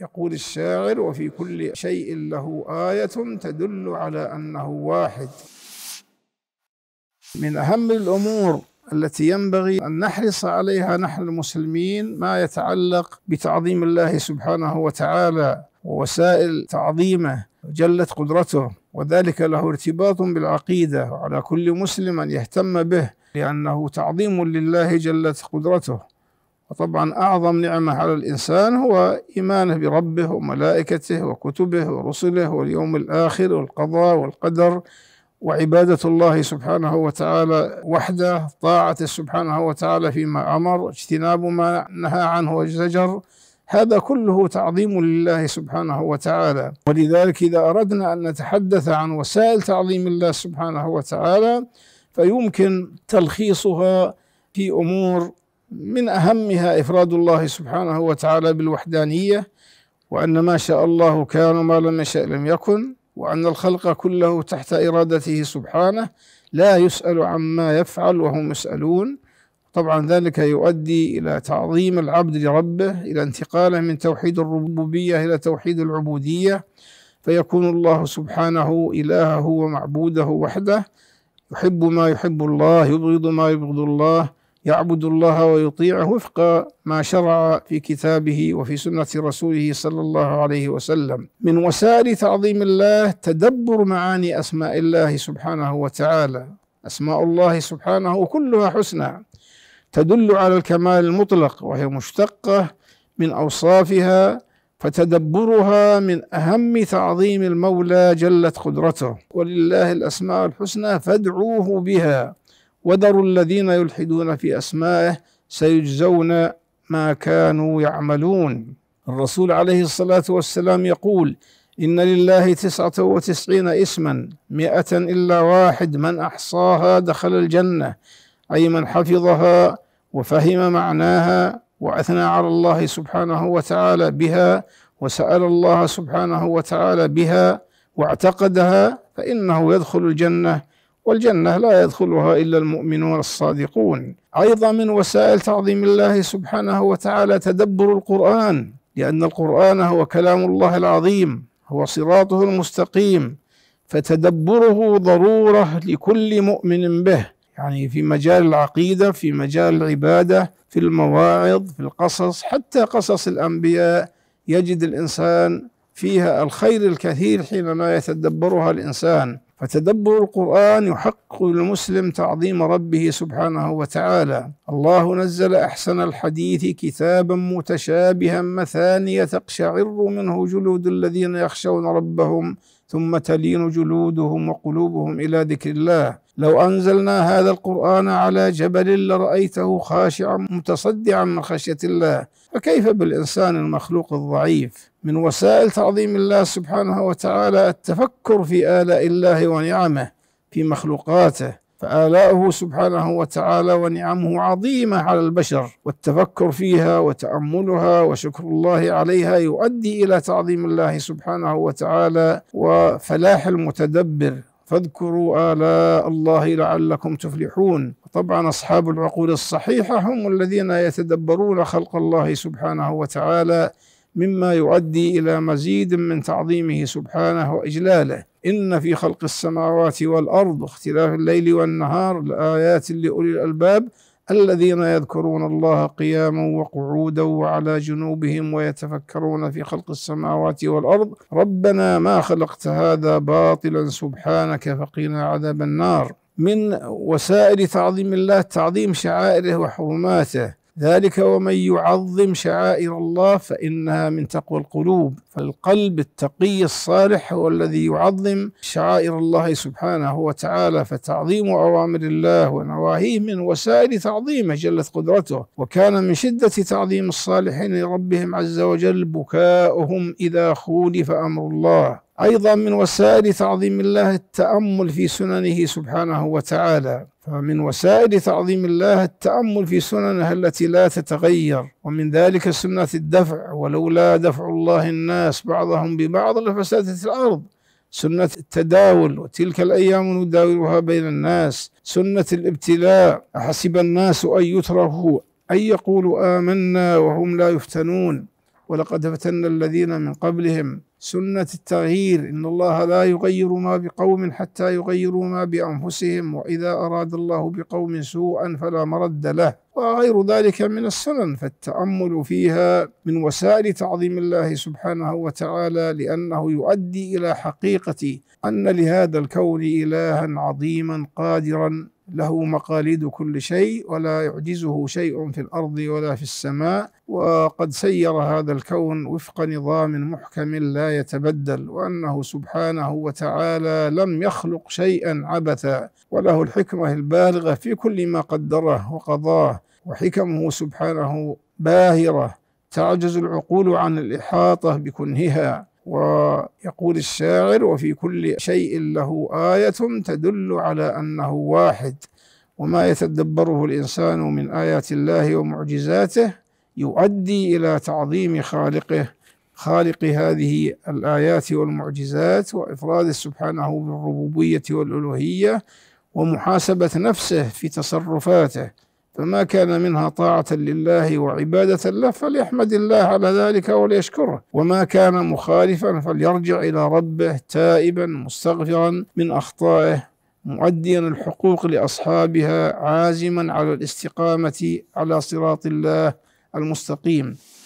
يقول الشاعر وفي كل شيء له آية تدل على أنه واحد من أهم الأمور التي ينبغي أن نحرص عليها نحن المسلمين ما يتعلق بتعظيم الله سبحانه وتعالى ووسائل تعظيمه جلت قدرته وذلك له ارتباط بالعقيدة وعلى كل مسلم أن يهتم به لأنه تعظيم لله جلت قدرته وطبعا أعظم نعمة على الإنسان هو إيمانه بربه وملائكته وكتبه ورسله واليوم الآخر والقضاء والقدر وعبادة الله سبحانه وتعالى وحده طاعته سبحانه وتعالى فيما أمر اجتناب ما نهى عنه وزجر هذا كله تعظيم لله سبحانه وتعالى ولذلك إذا أردنا أن نتحدث عن وسائل تعظيم الله سبحانه وتعالى فيمكن تلخيصها في أمور من أهمها إفراد الله سبحانه وتعالى بالوحدانية وأن ما شاء الله كان وما لم يشأ لم يكن وأن الخلق كله تحت إرادته سبحانه لا يسأل عما يفعل وهم يسألون طبعا ذلك يؤدي إلى تعظيم العبد لربه إلى انتقاله من توحيد الربوبية إلى توحيد العبودية فيكون الله سبحانه إلهه ومعبوده وحده يحب ما يحب الله يبغض ما يبغض الله يعبد الله ويطيعه وفق ما شرع في كتابه وفي سنه رسوله صلى الله عليه وسلم من وسائل تعظيم الله تدبر معاني اسماء الله سبحانه وتعالى اسماء الله سبحانه كلها حسنى تدل على الكمال المطلق وهي مشتقه من اوصافها فتدبرها من اهم تعظيم المولى جلت قدرته ولله الاسماء الحسنى فادعوه بها وذروا الذين يلحدون في أسمائه سيجزون ما كانوا يعملون الرسول عليه الصلاة والسلام يقول إن لله تسعة وتسعين اسما مئة إلا واحد من أحصاها دخل الجنة أي من حفظها وفهم معناها وأثنى على الله سبحانه وتعالى بها وسأل الله سبحانه وتعالى بها واعتقدها فإنه يدخل الجنة والجنة لا يدخلها إلا المؤمنون الصادقون أيضا من وسائل تعظيم الله سبحانه وتعالى تدبر القرآن لأن القرآن هو كلام الله العظيم هو صراطه المستقيم فتدبره ضرورة لكل مؤمن به يعني في مجال العقيدة في مجال العبادة في المواعظ في القصص حتى قصص الأنبياء يجد الإنسان فيها الخير الكثير حينما يتدبرها الإنسان فتدبر القرآن يحقق المسلم تعظيم ربه سبحانه وتعالى الله نزل أحسن الحديث كتابا متشابها مثانية تقشعر منه جلود الذين يخشون ربهم ثم تلين جلودهم وقلوبهم إلى ذكر الله لو أنزلنا هذا القرآن على جبل لرأيته خاشعا متصدعا من خشية الله فكيف بالإنسان المخلوق الضعيف من وسائل تعظيم الله سبحانه وتعالى التفكر في آلاء الله ونعمه في مخلوقاته فآلاؤه سبحانه وتعالى ونعمه عظيمة على البشر والتفكر فيها وتأملها وشكر الله عليها يؤدي إلى تعظيم الله سبحانه وتعالى وفلاح المتدبر فاذكروا آلاء الله لعلكم تفلحون طبعا أصحاب العقول الصحيحة هم الذين يتدبرون خلق الله سبحانه وتعالى مما يؤدي إلى مزيد من تعظيمه سبحانه وإجلاله إن في خلق السماوات والأرض واختلاف الليل والنهار لآيات لأولي الألباب الذين يذكرون الله قياما وقعودا وعلى جنوبهم ويتفكرون في خلق السماوات والارض ربنا ما خلقت هذا باطلا سبحانك فقنا عذاب النار من وسائل تعظيم الله تعظيم شعائره وحرماته ذلك ومن يعظم شعائر الله فإنها من تقوى القلوب فالقلب التقي الصالح هو الذي يعظم شعائر الله سبحانه وتعالى فتعظيم أوامر الله ونواهيه من وسائل تعظيمه جلت قدرته وكان من شدة تعظيم الصالحين لربهم عز وجل بكاؤهم إذا خولف أمر الله أيضا من وسائل تعظيم الله التأمل في سننه سبحانه وتعالى فمن وسائل تعظيم الله التأمل في سننه التي لا تتغير ومن ذلك سنة الدفع ولولا دفع الله الناس بعضهم ببعض لفسدت الأرض سنة التداول وتلك الأيام نداولها بين الناس سنة الابتلاء أحسب الناس أن يتركوا أن يقولوا آمنا وهم لا يفتنون ولقد فتنا الذين من قبلهم سنة التغيير إن الله لا يغير ما بقوم حتى يغيروا ما بأنفسهم وإذا أراد الله بقوم سوءا فلا مرد له وغير ذلك من السنن فالتأمل فيها من وسائل تعظيم الله سبحانه وتعالى لأنه يؤدي إلى حقيقة أن لهذا الكون إلها عظيما قادرا له مقاليد كل شيء ولا يعجزه شيء في الارض ولا في السماء وقد سير هذا الكون وفق نظام محكم لا يتبدل وانه سبحانه وتعالى لم يخلق شيئا عبثا وله الحكمه البالغه في كل ما قدره وقضاه وحكمه سبحانه باهره تعجز العقول عن الاحاطه بكنهها ويقول الشاعر وفي كل شيء له آية تدل على أنه واحد وما يتدبره الإنسان من آيات الله ومعجزاته يؤدي إلى تعظيم خالقه خالق هذه الآيات والمعجزات وإفراد سبحانه بالربوبية والألوهية ومحاسبة نفسه في تصرفاته فما كان منها طاعة لله وعبادة له فليحمد الله على ذلك وليشكره وما كان مخالفا فليرجع إلى ربه تائبا مستغفرا من أخطائه مؤديا الحقوق لأصحابها عازما على الاستقامة على صراط الله المستقيم